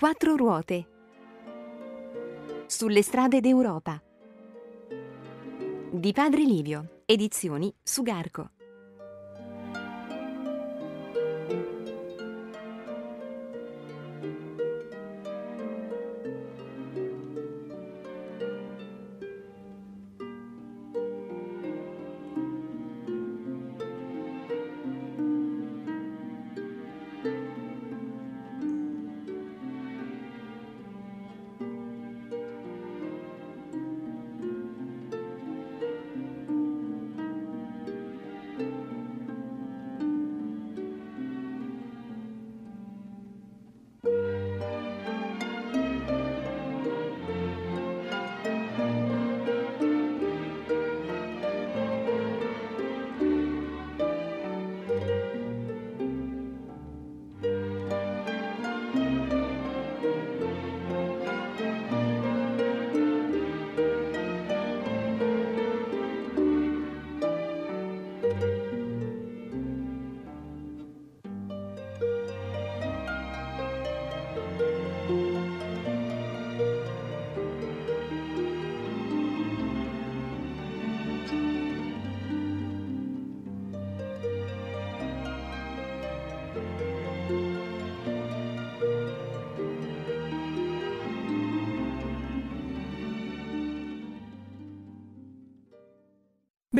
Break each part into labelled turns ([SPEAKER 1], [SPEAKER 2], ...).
[SPEAKER 1] quattro ruote. Sulle strade d'Europa. Di Padre Livio, edizioni Sugarco.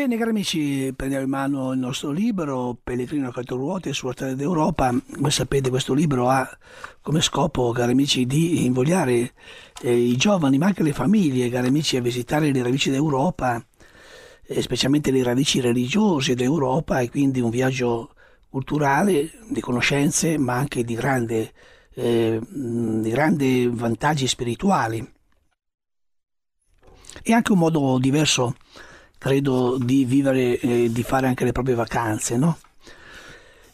[SPEAKER 1] Bene cari amici, prendiamo in mano il nostro libro Pellegrino a quattro ruote sulla terra d'Europa. Come sapete questo libro ha come scopo, cari amici, di invogliare eh, i giovani ma anche le famiglie, cari amici, a visitare le radici d'Europa, eh, specialmente le radici religiose d'Europa e quindi un viaggio culturale, di conoscenze ma anche di grandi eh, vantaggi spirituali. E anche un modo diverso di credo di vivere e eh, di fare anche le proprie vacanze, no?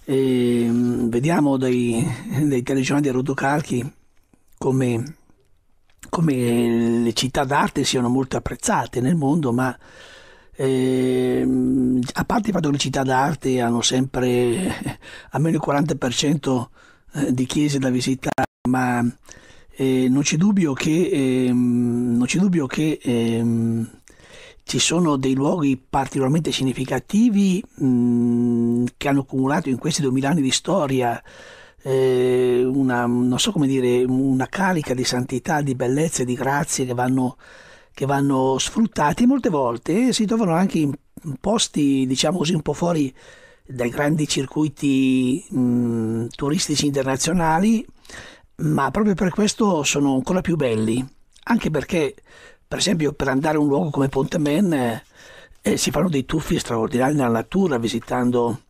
[SPEAKER 1] E, ehm, vediamo dai, dai telegiornali rodocarchi come, come le città d'arte siano molto apprezzate nel mondo, ma eh, a parte il fatto che le città d'arte hanno sempre almeno il 40% eh, di chiese da visitare, ma eh, non c'è dubbio che, eh, c'è dubbio che ehm, ci sono dei luoghi particolarmente significativi mh, mm, che hanno accumulato in questi 2000 anni di storia eh, una, non so come dire, una carica di santità, di bellezza e di grazie che vanno, che vanno sfruttati molte volte si trovano anche in posti, diciamo così, un po' fuori dai grandi circuiti mh, mm, turistici internazionali, ma proprio per questo sono ancora più belli, anche perché per esempio, per andare a un luogo come Pontemen eh, si fanno dei tuffi straordinari nella natura, visitando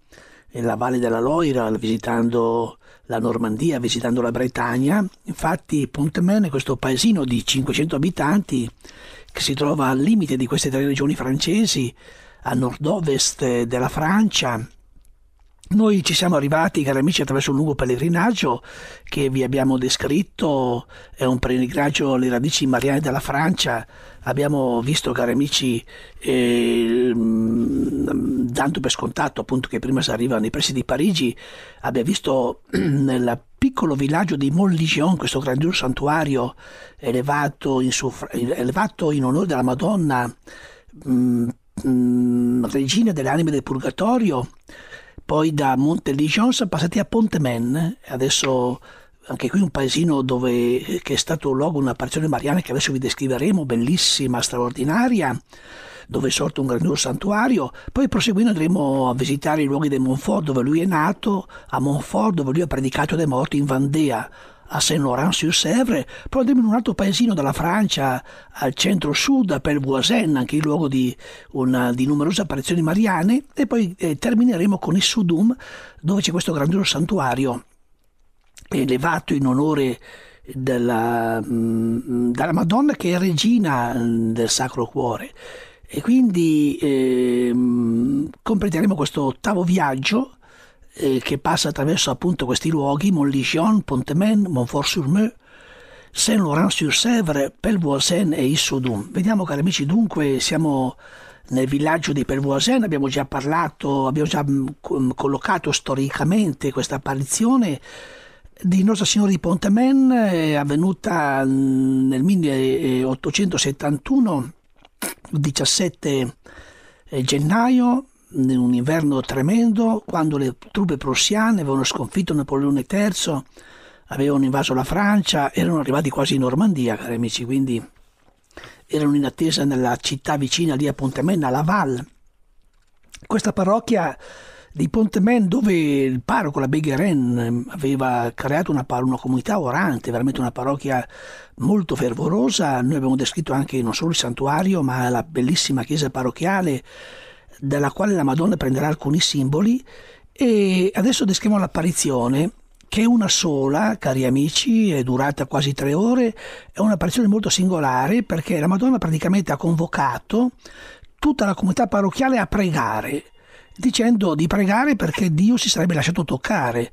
[SPEAKER 1] eh, la Valle della Loira, visitando la Normandia, visitando la Bretagna. Infatti Pontemen è questo paesino di 500 abitanti che si trova al limite di queste tre regioni francesi, a nord-ovest eh, della Francia, noi ci siamo arrivati, cari amici, attraverso un lungo pellegrinaggio che vi abbiamo descritto, è un pellegrinaggio alle radici mariane della Francia. Abbiamo visto, cari amici, eh, dando per scontato appunto che prima si arriva nei pressi di Parigi, abbiamo visto nel piccolo villaggio di Montligion, questo grandioso santuario elevato in, suffra- elevato in onore della Madonna, mh, mm, mh, mm, regina delle anime del Purgatorio, poi da Monteligion passati a Pontemen, adesso anche qui un paesino dove, che è stato luogo di un'apparizione mariana che adesso vi descriveremo, bellissima, straordinaria, dove è sorto un grandioso santuario. Poi proseguendo andremo a visitare i luoghi di Montfort dove lui è nato, a Montfort dove lui ha predicato dei morti in Vandea, a Saint-Laurent-sur-Sèvre, andremo in un altro paesino della Francia, al centro-sud, a Pelvoisin, anche il luogo di, una, di, numerose apparizioni mariane, e poi eh, termineremo con il Sudum, dove c'è questo grandioso santuario elevato in onore della, mm, della Madonna che è regina mm, del Sacro Cuore. E quindi eh, completeremo questo ottavo viaggio eh, che passa attraverso appunto questi luoghi, Montligion, Pontemen, Montfort-sur-Meu, Saint-Laurent-sur-Sèvre, Pelvoisin e Issoudun. Vediamo cari amici, dunque siamo nel villaggio di Pelvoisin, abbiamo già parlato, abbiamo già mm, collocato storicamente questa apparizione di Nostra Signora di Pontemen, eh, avvenuta mm, nel 1871, 17 eh, gennaio, in un inverno tremendo quando le truppe prussiane avevano sconfitto Napoleone III, avevano invaso la Francia, erano arrivati quasi in Normandia, cari amici, quindi erano in attesa nella città vicina lì a Pontemenna, a Laval. Questa parrocchia di Pontemen dove il parroco, la Begheren, aveva creato una, una, comunità orante, veramente una parrocchia molto fervorosa. Noi abbiamo descritto anche non solo il santuario, ma la bellissima chiesa parrocchiale dalla quale la Madonna prenderà alcuni simboli e adesso descriviamo l'apparizione che è una sola, cari amici, è durata quasi tre ore, è un'apparizione molto singolare perché la Madonna praticamente ha convocato tutta la comunità parrocchiale a pregare, dicendo di pregare perché Dio si sarebbe lasciato toccare.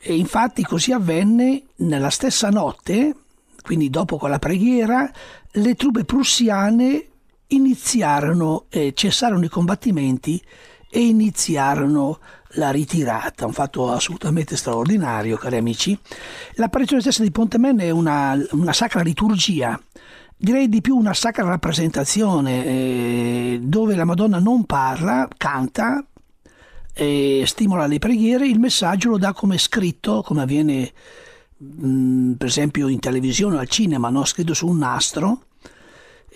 [SPEAKER 1] E infatti così avvenne nella stessa notte, quindi dopo quella preghiera, le truppe prussiane iniziarono, eh, cessarono i combattimenti e iniziarono la ritirata, un fatto assolutamente straordinario, cari amici. L'apparizione stessa di Pontemen è una, una sacra liturgia direi di più una sacra rappresentazione eh, dove la Madonna non parla, canta, eh, stimola le preghiere, il messaggio lo dà come scritto, come avviene mh, mm, per esempio in televisione o al cinema, no? scritto su un nastro,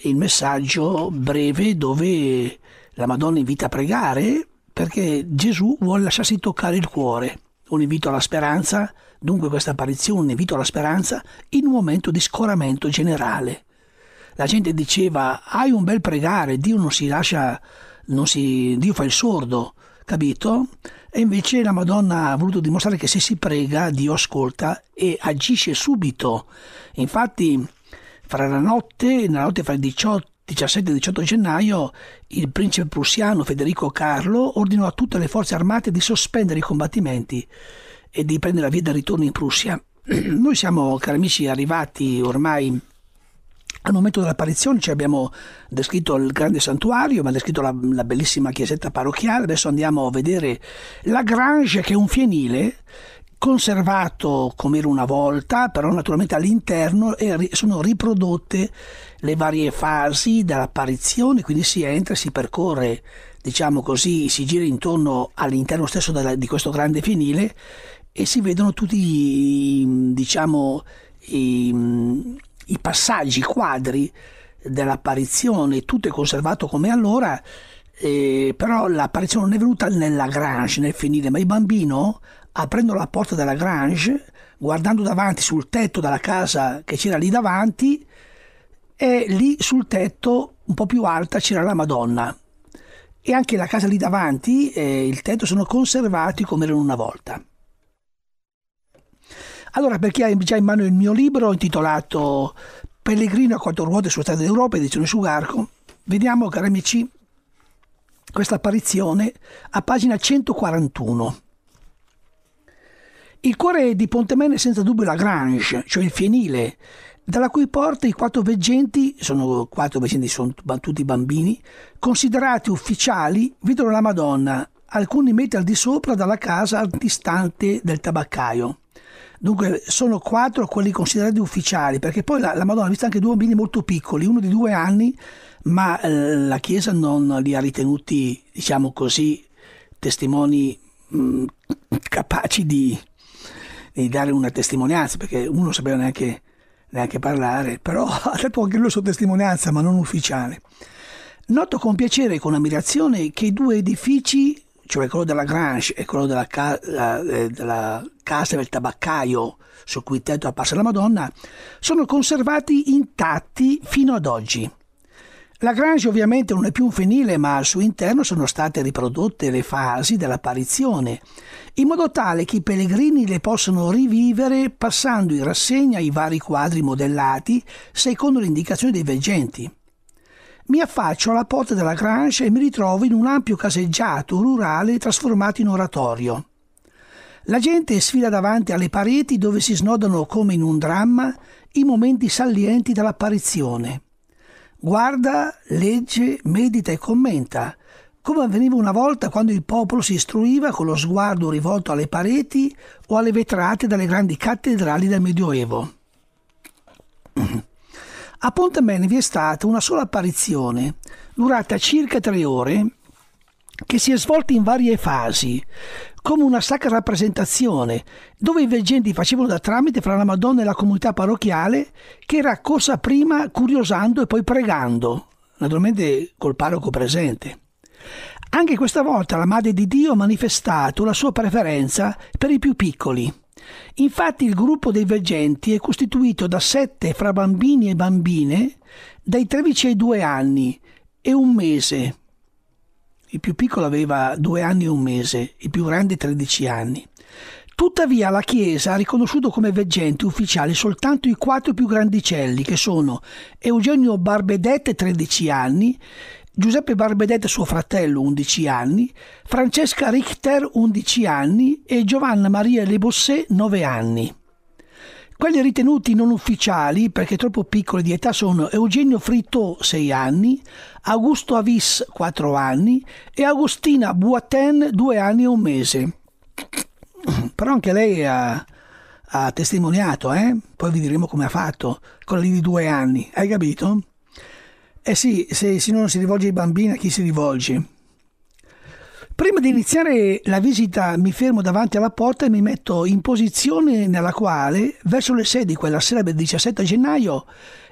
[SPEAKER 1] il messaggio breve dove la Madonna invita a pregare perché Gesù vuole lasciarsi toccare il cuore. Un invito alla speranza, dunque questa apparizione, un invito alla speranza in un momento di scoramento generale. La gente diceva, hai un bel pregare, Dio non si lascia, non si, Dio fa il sordo, capito? E invece la Madonna ha voluto dimostrare che se si prega, Dio ascolta e agisce subito. Infatti fra la notte, nella notte fra il 18 17 e 18 gennaio il principe prussiano Federico Carlo ordinò a tutte le forze armate di sospendere i combattimenti e di prendere la via del ritorno in Prussia. Noi siamo, cari amici, arrivati ormai al momento dell'apparizione, cioè abbiamo descritto il grande santuario, abbiamo descritto la, la bellissima chiesetta parrocchiale, adesso andiamo a vedere la Grange che è un fienile conservato come era una volta, però naturalmente all'interno sono riprodotte le varie fasi dell'apparizione, quindi si entra, si percorre, diciamo così, si gira intorno all'interno stesso di questo grande finile e si vedono tutti diciamo, i, i passaggi, i quadri dell'apparizione, tutto è conservato come allora. Eh, però l'apparizione non è venuta nella Grange, nel finire, ma il bambino aprendo la porta della Grange, guardando davanti sul tetto della casa che c'era lì davanti, e lì sul tetto un po' più alta c'era la Madonna. E anche la casa lì davanti e il tetto sono conservati come erano una volta. Allora, per chi ha già in mano il mio libro intitolato Pellegrino a quattro ruote sulla strada d'Europa, edizione Sugarco, vediamo, cari amici, questa apparizione a pagina 141. Il cuore di Pontemene è senza dubbio la Grange, cioè il fienile, dalla cui porta i quattro veggenti, sono quattro veggenti, sono tutti bambini, considerati ufficiali, vedono la Madonna, alcuni metri al di sopra dalla casa distante del tabaccaio. Dunque sono quattro quelli considerati ufficiali, perché poi la, la Madonna ha visto anche due bambini molto piccoli, uno di due anni, ma eh, la Chiesa non li ha ritenuti, diciamo così, testimoni mh, mm, capaci di, di dare una testimonianza, perché uno sapeva neanche, neanche parlare, però ha dato anche lui la sua testimonianza, ma non ufficiale. Noto con piacere e con ammirazione che i due edifici, cioè quello della Grange e quello della, ca- la, eh, della casa del tabaccaio su cui il tetto passa la Madonna, sono conservati intatti fino ad oggi. La Grange ovviamente non è più un fenile, ma al suo interno sono state riprodotte le fasi dell'apparizione, in modo tale che i pellegrini le possano rivivere passando in rassegna i vari quadri modellati secondo le indicazioni dei veggenti. Mi affaccio alla porta della Grange e mi ritrovo in un ampio caseggiato rurale trasformato in oratorio. La gente sfila davanti alle pareti dove si snodano come in un dramma i momenti salienti dell'apparizione guarda, legge, medita e commenta, come avveniva una volta quando il popolo si istruiva con lo sguardo rivolto alle pareti o alle vetrate delle grandi cattedrali del Medioevo. A Pontemene vi è stata una sola apparizione, durata circa tre ore, che si è svolta in varie fasi, come una sacra rappresentazione, dove i veggenti facevano da tramite fra la Madonna e la comunità parrocchiale, che era accorsa prima curiosando e poi pregando, naturalmente col parroco presente. Anche questa volta la Madre di Dio ha manifestato la sua preferenza per i più piccoli. Infatti il gruppo dei veggenti è costituito da sette fra bambini e bambine dai 13 ai 2 anni e un mese, il più piccolo aveva due anni e un mese, il più grande 13 anni. Tuttavia la Chiesa ha riconosciuto come veggenti ufficiali soltanto i quattro più grandicelli, che sono Eugenio Barbedette, 13 anni, Giuseppe Barbedette, suo fratello, 11 anni, Francesca Richter, 11 anni e Giovanna Maria Lebossé, 9 anni. Quelli ritenuti non ufficiali, perché troppo piccoli di età, sono Eugenio Fritto, 6 anni, Augusto Avis, 4 anni e Agostina Boaten, 2 anni e un mese. Però anche lei ha, ha testimoniato, eh? poi vi diremo come ha fatto, con lì di 2 anni, hai capito? Eh sì, se, se non si rivolge ai bambini, a chi si rivolge? Prima di iniziare la visita mi fermo davanti alla porta e mi metto in posizione nella quale, verso le 6 di quella sera del 17 gennaio,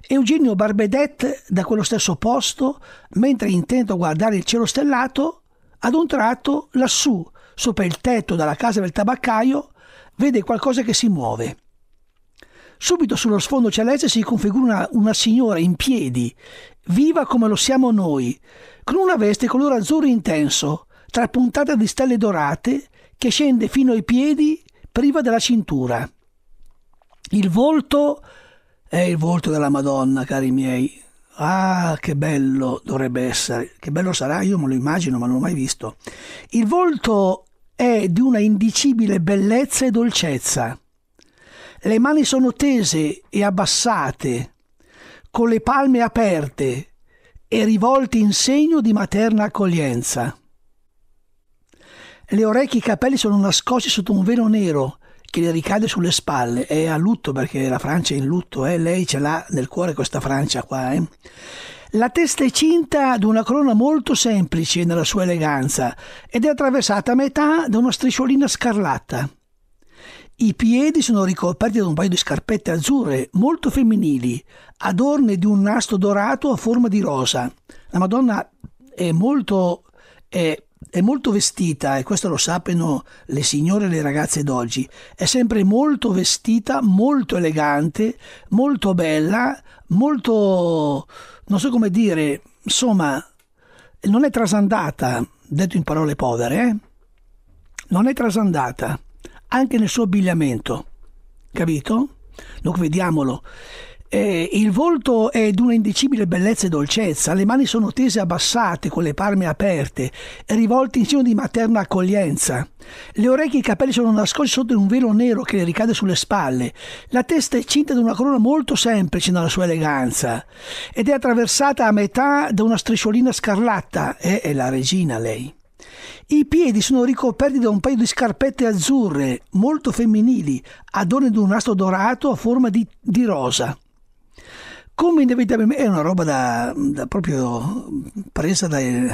[SPEAKER 1] Eugenio Barbedet, da quello stesso posto, mentre intento guardare il cielo stellato, ad un tratto, lassù, sopra il tetto della casa del tabaccaio, vede qualcosa che si muove. Subito sullo sfondo celeste si configura una, una, signora in piedi, viva come lo siamo noi, con una veste color azzurro intenso, trapuntata di stelle dorate, che scende fino ai piedi, priva della cintura. Il volto è il volto della Madonna, cari miei. Ah, che bello dovrebbe essere, che bello sarà, io me lo immagino, ma non l'ho mai visto. Il volto è di una indicibile bellezza e dolcezza. Le mani sono tese e abbassate, con le palme aperte e rivolte in segno di materna accoglienza. Le orecchie e i capelli sono nascosti sotto un velo nero che le ricade sulle spalle. È a lutto perché la Francia è in lutto, eh? lei ce l'ha nel cuore questa Francia qua. Eh? La testa è cinta di una corona molto semplice nella sua eleganza ed è attraversata a metà da una strisciolina scarlatta. I piedi sono ricoperti da un paio di scarpette azzurre molto femminili, adorne di un nastro dorato a forma di rosa. La Madonna è molto è è molto vestita, e questo lo sappiano le signore e le ragazze d'oggi, è sempre molto vestita, molto elegante, molto bella, molto, non so come dire, insomma, non è trasandata, detto in parole povere, eh? non è trasandata, anche nel suo abbigliamento, capito? Dunque vediamolo. Eh, il volto è d'una indicibile bellezza e dolcezza, le mani sono tese abbassate con le palme aperte, rivolte in segno di materna accoglienza. Le orecchie e i capelli sono nascosti sotto un velo nero che le ricade sulle spalle. La testa è cinta da una corona molto semplice nella sua eleganza ed è attraversata a metà da una strisciolina scarlatta. Eh, è la regina lei. I piedi sono ricoperti da un paio di scarpette azzurre, molto femminili, adorne di un nastro dorato a forma di, di rosa come inevitabilmente è una roba da, da proprio presa dai,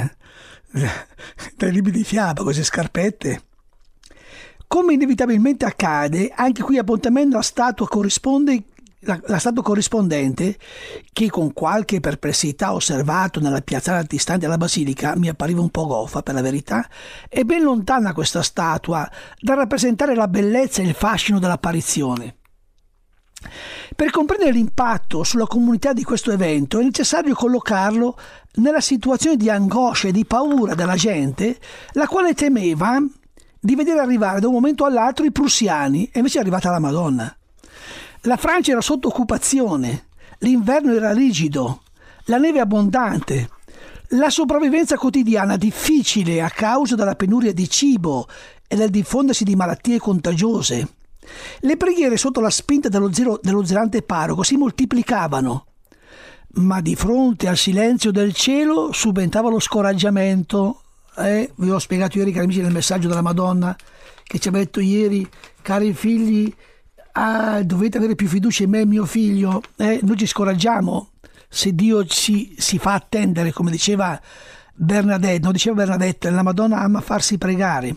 [SPEAKER 1] dai libri di fiaba, cose scarpette. Come inevitabilmente accade, anche qui a Pontamendo la statua corrisponde la, la statua corrispondente, che con qualche perplessità ho osservato nella piazzata distante alla basilica, mi appariva un po' goffa per la verità, è ben lontana questa statua da rappresentare la bellezza e il fascino dell'apparizione. Per comprendere l'impatto sulla comunità di questo evento è necessario collocarlo nella situazione di angoscia e di paura della gente, la quale temeva di vedere arrivare da un momento all'altro i prussiani, e invece è arrivata la Madonna. La Francia era sotto occupazione, l'inverno era rigido, la neve abbondante, la sopravvivenza quotidiana difficile a causa della penuria di cibo e del diffondersi di malattie contagiose. Le preghiere sotto la spinta dello, zero, dello zelante parroco si moltiplicavano, ma di fronte al silenzio del cielo subentrava lo scoraggiamento. Eh, vi ho spiegato ieri, cari amici, nel messaggio della Madonna che ci ha detto ieri, cari figli, ah, dovete avere più fiducia in me e mio figlio. Eh, noi ci scoraggiamo se Dio ci, si fa attendere, come diceva Bernadette, no, diceva Bernadette, la Madonna ama farsi pregare.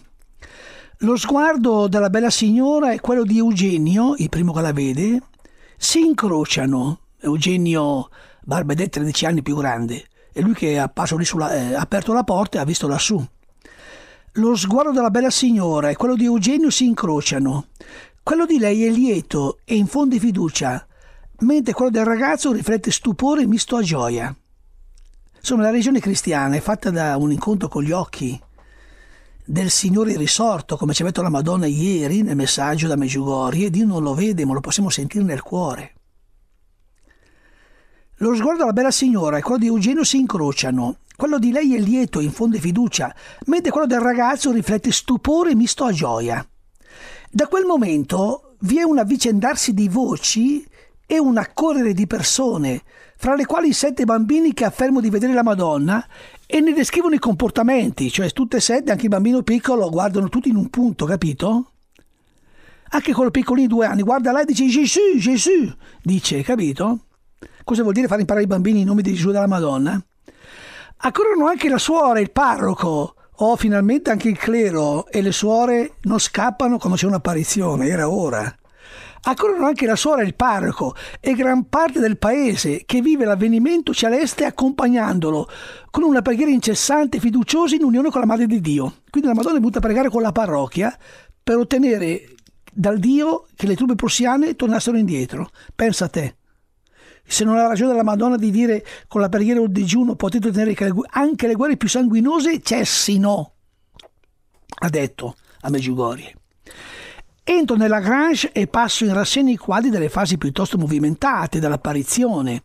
[SPEAKER 1] Lo sguardo della bella signora e quello di Eugenio, il primo che la vede, si incrociano. Eugenio, Barbedette, 13 anni più grande, è lui che ha sulla, eh, aperto la porta e ha visto lassù. Lo sguardo della bella signora e quello di Eugenio si incrociano. Quello di lei è lieto e infonde fiducia, mentre quello del ragazzo riflette stupore misto a gioia. Insomma, la religione cristiana è fatta da un incontro con gli occhi, del Signore risorto, come ci ha detto la Madonna ieri nel messaggio da Meggiugorie, Dio non lo vede, ma lo possiamo sentire nel cuore. Lo sguardo della bella signora e quello di Eugenio si incrociano. Quello di lei è lieto, infonde fiducia, mentre quello del ragazzo riflette stupore misto a gioia. Da quel momento vi è un avvicendarsi di voci e un accorrere di persone, fra le quali i sette bambini che affermo di vedere la Madonna e ne descrivono i comportamenti, cioè tutte e sette, anche il bambino piccolo, guardano tutti in un punto, capito? Anche quello piccolino di due anni, guarda là e dice Gesù, Gesù, dice, capito? Cosa vuol dire far imparare i bambini i nomi di Gesù della Madonna? Accorrono anche la suora, il parroco, o finalmente anche il clero e le suore non scappano quando c'è un'apparizione, era ora accorrono anche la suora il parroco e gran parte del paese che vive l'avvenimento celeste accompagnandolo con una preghiera incessante e fiduciosa in unione con la Madre di Dio. Quindi la Madonna è venuta a pregare con la parrocchia per ottenere dal Dio che le truppe prussiane tornassero indietro. Pensa a te. Se non ha ragione la Madonna di dire con la preghiera o il digiuno potete ottenere che anche le guerre più sanguinose cessino, ha detto a Meggiugorie. Entro nella Grange e passo in rassegna i quadri delle fasi piuttosto movimentate dell'apparizione,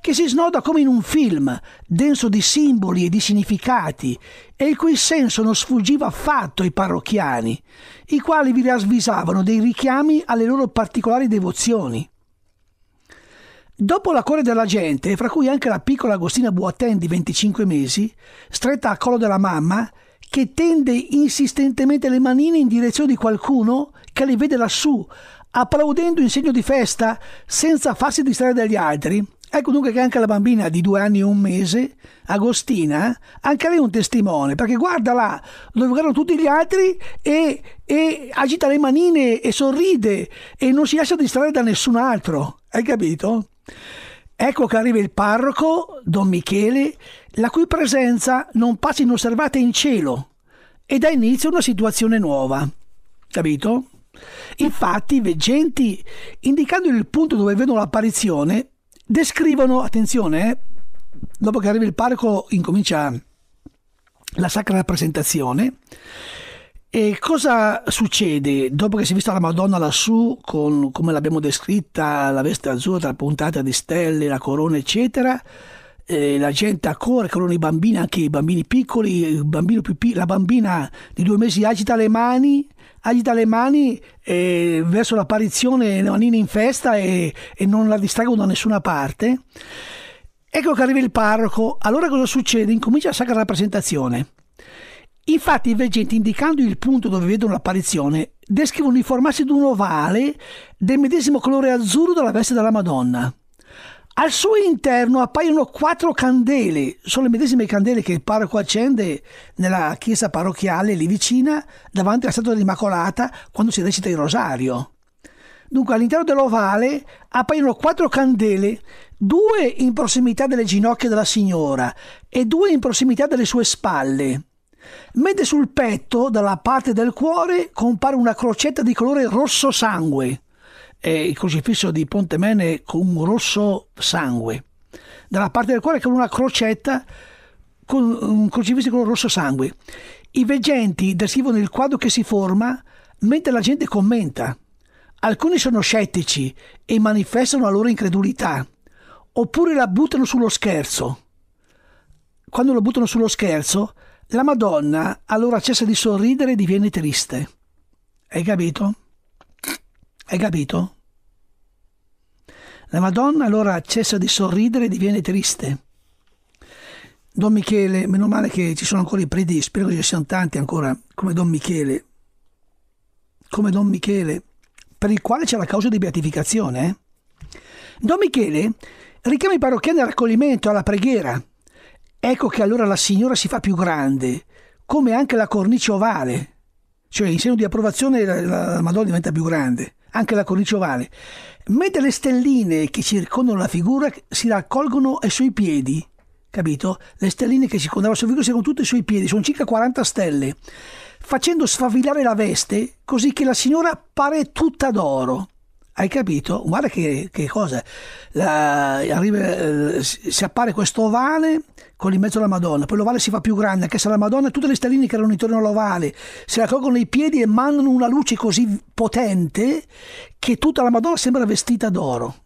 [SPEAKER 1] che si snoda come in un film, denso di simboli e di significati, e il cui senso non sfuggiva affatto ai parrocchiani, i quali vi rasvisavano dei richiami alle loro particolari devozioni. Dopo la corre della gente, fra cui anche la piccola Agostina Boaten di 25 mesi, stretta a collo della mamma, che tende insistentemente le manine in direzione di qualcuno che le vede lassù, applaudendo in segno di festa senza farsi distrarre dagli altri. Ecco dunque che anche la bambina di due anni e un mese, Agostina, anche lei è un testimone, perché guarda là dove guardano tutti gli altri e, e agita le manine e sorride e non si lascia distrarre da nessun altro. Hai capito? Ecco che arriva il parroco, Don Michele, la cui presenza non passa inosservata in cielo e dà inizio a una situazione nuova. Capito? Infatti i veggenti, indicando il punto dove vedono l'apparizione, descrivono, attenzione, eh, dopo che arriva il parco incomincia la sacra rappresentazione, e cosa succede dopo che si è vista la Madonna lassù, con, come l'abbiamo descritta, la veste azzurra puntata di stelle, la corona, eccetera? Eh, la gente accorre, corre, corrono i bambini, anche i bambini piccoli, più, la bambina di due mesi agita le mani, agita le mani eh, verso l'apparizione Nannina in festa e, e non la distraggono da nessuna parte. Ecco che arriva il parroco, allora cosa succede? Incomincia la sacra rappresentazione. Infatti i veggenti, indicando il punto dove vedono l'apparizione, descrivono il formarsi di un ovale del medesimo colore azzurro della veste della Madonna. Al suo interno appaiono quattro candele, sono le medesime candele che il parroco accende nella chiesa parrocchiale lì vicina, davanti alla statua dell'Immacolata, quando si recita il rosario. Dunque all'interno dell'ovale appaiono quattro candele, due in prossimità delle ginocchia della signora e due in prossimità delle sue spalle. Mentre sul petto, dalla parte del cuore, compare una crocetta di colore rosso sangue eh, il crocifisso di Pontemene con un rosso sangue, dalla parte del cuore con una crocetta con un crocifisso con un rosso sangue. I veggenti descrivono il quadro che si forma mentre la gente commenta. Alcuni sono scettici e manifestano la loro incredulità, oppure la buttano sullo scherzo. Quando la buttano sullo scherzo, la Madonna allora cessa di sorridere e diviene triste. Hai capito? Hai capito? La Madonna allora cessa di sorridere e diviene triste. Don Michele, meno male che ci sono ancora i predi, spero che ci siano tanti ancora, come Don Michele, come Don Michele, per il quale c'è la causa di beatificazione. Eh? Don Michele richiama i parrocchiani al raccoglimento, alla preghiera. Ecco che allora la signora si fa più grande, come anche la cornice ovale, cioè in segno di approvazione la, la Madonna diventa più grande anche la cornice ovale. Mentre le stelline che circondano la figura si raccolgono ai suoi piedi, capito? Le stelline che circondano la sua figura sono tutte ai suoi piedi, sono circa 40 stelle, facendo sfavillare la veste così che la signora pare tutta d'oro hai capito? Guarda che, che cosa, la, arriva, eh, si appare questo ovale con in mezzo alla Madonna, poi l'ovale si fa più grande, anche se la Madonna e tutte le stelline che erano intorno all'ovale se la colgono i piedi e mandano una luce così potente che tutta la Madonna sembra vestita d'oro.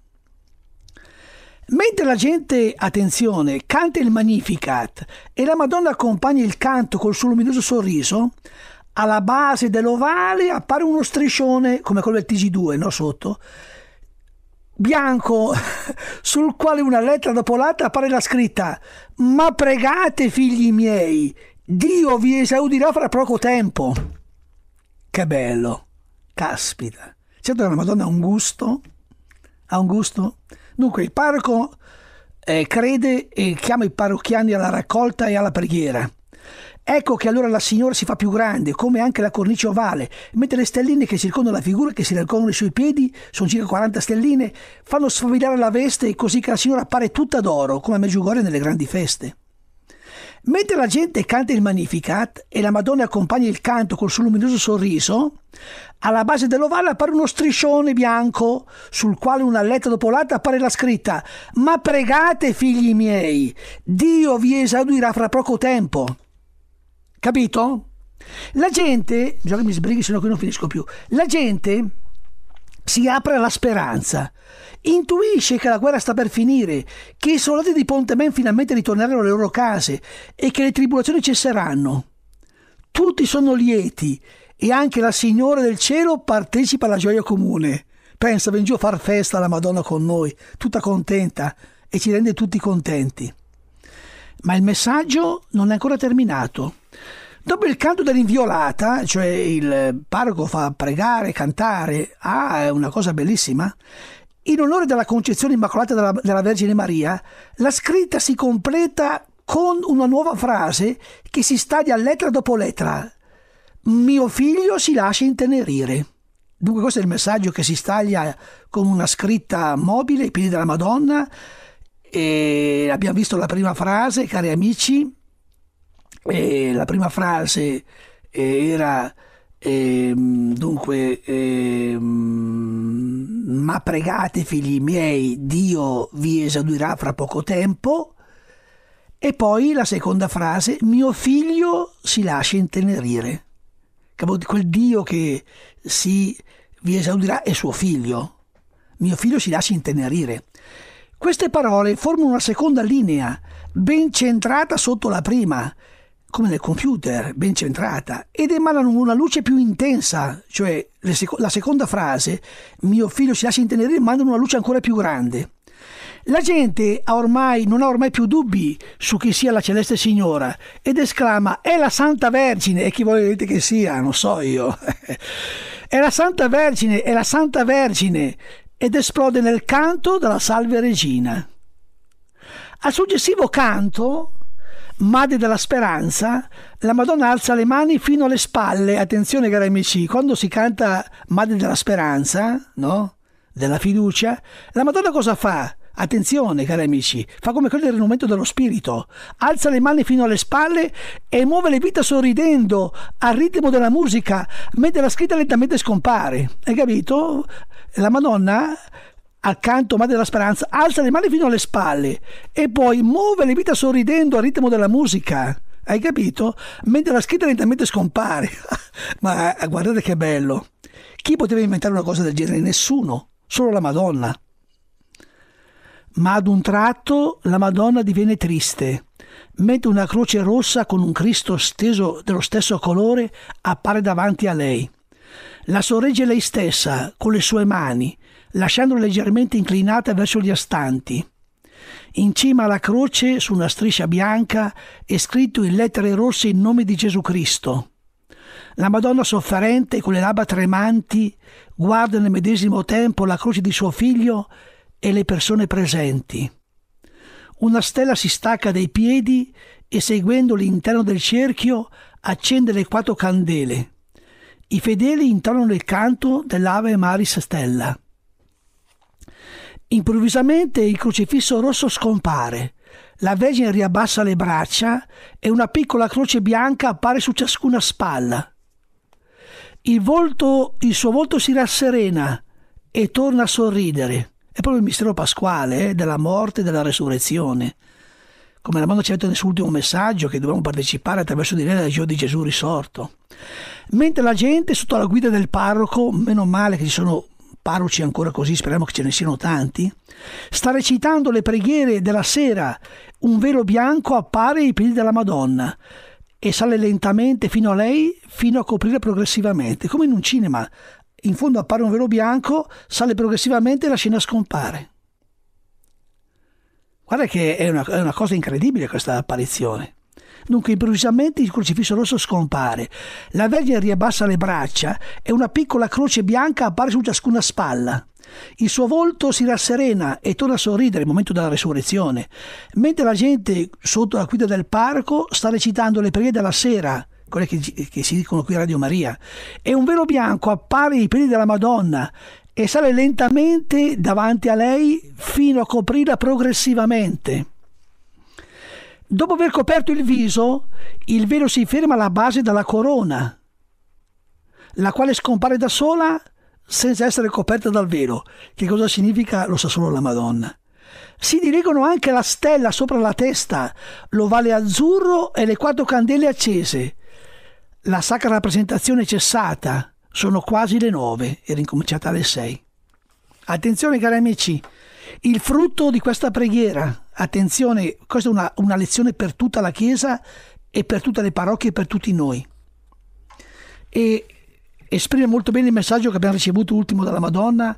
[SPEAKER 1] Mentre la gente, attenzione, canta il Magnificat e la Madonna accompagna il canto col suo luminoso sorriso, alla base dell'ovale appare uno striscione come quello del TG2 no? sotto bianco sul quale una lettera dopo l'altra appare la scritta ma pregate figli miei Dio vi esaudirà fra poco tempo che bello caspita certo la Madonna ha un gusto ha un gusto dunque il parroco eh, crede e chiama i parrocchiani alla raccolta e alla preghiera Ecco che allora la signora si fa più grande, come anche la cornice ovale, mentre le stelline che circondano la figura e che si raccolgono sui piedi, sono circa 40 stelline, fanno sfavillare la veste così che la signora appare tutta d'oro, come a Meggiugorio nelle grandi feste. Mentre la gente canta il Magnificat e la Madonna accompagna il canto col suo luminoso sorriso, alla base dell'ovale appare uno striscione bianco sul quale una lettera dopo l'altra appare la scritta Ma pregate figli miei, Dio vi esaudirà fra poco tempo. Capito? La gente, bisogna che mi sbrighi, sennò qui non finisco più. La gente si apre alla speranza, intuisce che la guerra sta per finire, che i soldati di Ponte Men finalmente ritorneranno alle loro case e che le tribolazioni cesseranno. Tutti sono lieti e anche la Signora del Cielo partecipa alla gioia comune. Pensa, ven giù a far festa alla Madonna con noi, tutta contenta e ci rende tutti contenti. Ma il messaggio non è ancora terminato. Dopo il canto dell'inviolata, cioè il parroco fa pregare, cantare, ah, è una cosa bellissima. In onore della concezione immacolata della, della Vergine Maria, la scritta si completa con una nuova frase che si staglia lettera dopo lettera. Mio figlio si lascia intenerire. Dunque questo è il messaggio che si staglia con una scritta mobile ai piedi della Madonna e abbiamo visto la prima frase, cari amici, e la prima frase eh, era ehm, dunque ehm, ma pregate figli miei Dio vi esaudirà fra poco tempo e poi la seconda frase mio figlio si lascia intenerire quel Dio che si vi esaudirà è suo figlio mio figlio si lascia intenerire queste parole formano una seconda linea ben centrata sotto la prima come nel computer, ben centrata, ed emanano una luce più intensa, cioè sec- la seconda frase, mio figlio si lascia intenerire, mandano una luce ancora più grande. La gente ha ormai, non ha ormai più dubbi su chi sia la Celeste Signora ed esclama: È la Santa Vergine! E chi volete che sia? Non so io. è la Santa Vergine! È la Santa Vergine! Ed esplode nel canto della Salve Regina. Al successivo canto, Madre della Speranza, la Madonna alza le mani fino alle spalle. Attenzione, cari amici, quando si canta Madre della Speranza, no? Della fiducia, la Madonna cosa fa? Attenzione, cari amici, fa come quello del momento dello spirito. Alza le mani fino alle spalle e muove le dita sorridendo al ritmo della musica, mentre la scritta lentamente scompare. Hai capito? La Madonna accanto Madre della Speranza, alza le mani fino alle spalle e poi muove le dita sorridendo al ritmo della musica. Hai capito? Mentre la scritta lentamente scompare. Ma eh, guardate che bello. Chi poteva inventare una cosa del genere? Nessuno, solo la Madonna. Ma ad un tratto la Madonna diviene triste, mentre una croce rossa con un Cristo steso dello stesso colore appare davanti a lei. La sorregge lei stessa con le sue mani lasciandola leggermente inclinata verso gli astanti. In cima alla croce, su una striscia bianca, è scritto in lettere rosse il nome di Gesù Cristo. La Madonna sofferente, con le labbra tremanti, guarda nel medesimo tempo la croce di suo figlio e le persone presenti. Una stella si stacca dai piedi e, seguendo l'interno del cerchio, accende le quattro candele. I fedeli intonano il canto dell'Ave Maris Stella. Improvvisamente il crocifisso rosso scompare, la Vergine riabbassa le braccia e una piccola croce bianca appare su ciascuna spalla. Il, volto, il suo volto si rasserena e torna a sorridere. È proprio il mistero pasquale eh, della morte e della resurrezione. Come la mamma ci ha detto nel suo ultimo messaggio, che dobbiamo partecipare attraverso di lei alla gioia di Gesù risorto. Mentre la gente, sotto la guida del parroco, meno male che ci sono parroci ancora così, speriamo che ce ne siano tanti, sta recitando le preghiere della sera, un velo bianco appare ai piedi della Madonna e sale lentamente fino a lei, fino a coprire progressivamente, come in un cinema. In fondo appare un velo bianco, sale progressivamente e la scena scompare. Guarda che è una, è una cosa incredibile questa apparizione. Dunque improvvisamente il crocifisso rosso scompare. La Vergine riabbassa le braccia e una piccola croce bianca appare su ciascuna spalla. Il suo volto si rasserena e torna a sorridere al momento della resurrezione, mentre la gente sotto la guida del parco sta recitando le preghiere della sera, quelle che, che, si dicono qui a Radio Maria, e un velo bianco appare ai piedi della Madonna e sale lentamente davanti a lei fino a coprirla progressivamente. Dopo aver coperto il viso, il velo si ferma alla base della corona, la quale scompare da sola senza essere coperta dal velo. Che cosa significa lo sa solo la Madonna. Si dirigono anche la stella sopra la testa, l'ovale azzurro e le quattro candele accese. La sacra rappresentazione è cessata, sono quasi le nove, era incominciata alle sei. Attenzione cari amici, il frutto di questa preghiera attenzione, questa è una, una lezione per tutta la Chiesa e per tutte le parrocchie e per tutti noi. E esprime molto bene il messaggio che abbiamo ricevuto ultimo dalla Madonna.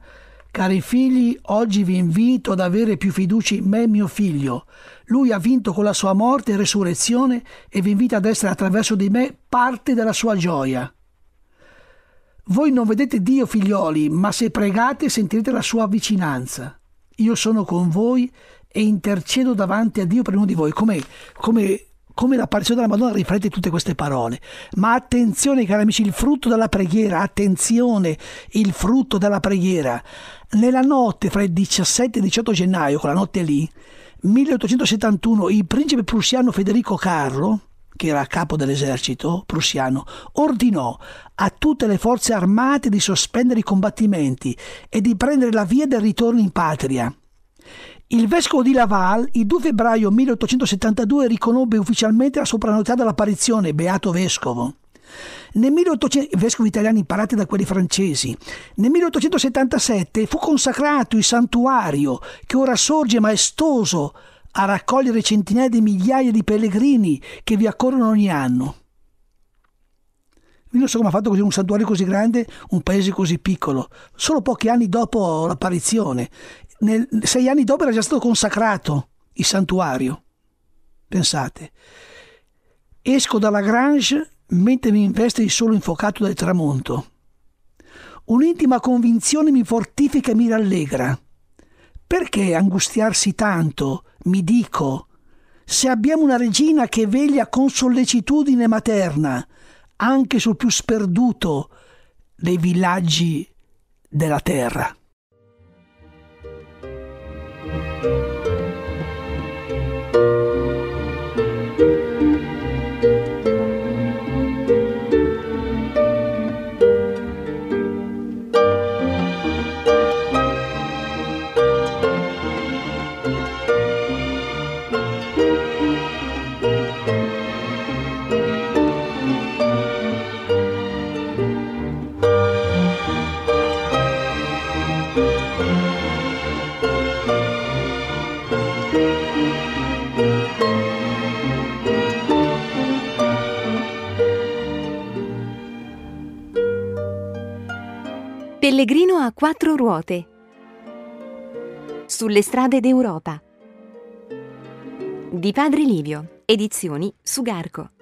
[SPEAKER 1] Cari figli, oggi vi invito ad avere più fiducia in me, mio figlio. Lui ha vinto con la sua morte e resurrezione e vi invita ad essere attraverso di me parte della sua gioia. Voi non vedete Dio, figlioli, ma se pregate sentirete la sua vicinanza. Io sono con voi e intercedo davanti a Dio per uno di voi, come, come, come l'apparizione della Madonna riflette tutte queste parole. Ma attenzione, cari amici, il frutto della preghiera, attenzione, il frutto della preghiera. Nella notte fra il 17 e il 18 gennaio, quella notte lì, 1871, il principe prussiano Federico Carlo, che era capo dell'esercito prussiano, ordinò a tutte le forze armate di sospendere i combattimenti e di prendere la via del ritorno in patria il vescovo di Laval il 2 febbraio 1872 riconobbe ufficialmente la sopranità dell'apparizione, beato vescovo. Nel 1800, vescovi italiani imparati da quelli francesi. Nel 1877 fu consacrato il santuario che ora sorge maestoso a raccogliere centinaia di migliaia di pellegrini che vi accorrono ogni anno. Io non so come ha fatto così un santuario così grande, un paese così piccolo, solo pochi anni dopo l'apparizione nel, sei anni dopo era già stato consacrato il santuario. Pensate, esco dalla Grange mentre mi investe il sole infocato del tramonto. Un'intima convinzione mi fortifica e mi rallegra. Perché angustiarsi tanto, mi dico, se abbiamo una regina che veglia con sollecitudine materna anche sul più sperduto dei villaggi della terra? Música Pellegrino a quattro ruote. Sulle strade d'Europa. Di Padre Livio, edizioni Sugarco.